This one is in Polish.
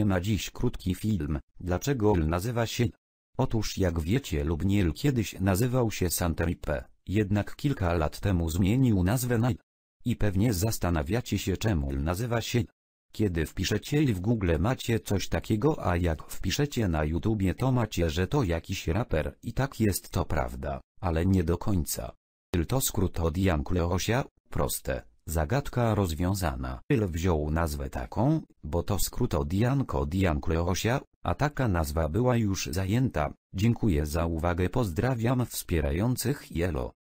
Ma na dziś krótki film, dlaczego L nazywa się Otóż jak wiecie Lubniel kiedyś nazywał się Santeripe, jednak kilka lat temu zmienił nazwę na I pewnie zastanawiacie się czemu L nazywa się Kiedy wpiszecie i w Google macie coś takiego, a jak wpiszecie na YouTubie to macie, że to jakiś raper i tak jest to prawda, ale nie do końca. L to skrót od Jankleosia, proste, Zagadka rozwiązana. Pyl wziął nazwę taką, bo to skrót od Janko Diankleosia, a taka nazwa była już zajęta. Dziękuję za uwagę pozdrawiam wspierających Jelo.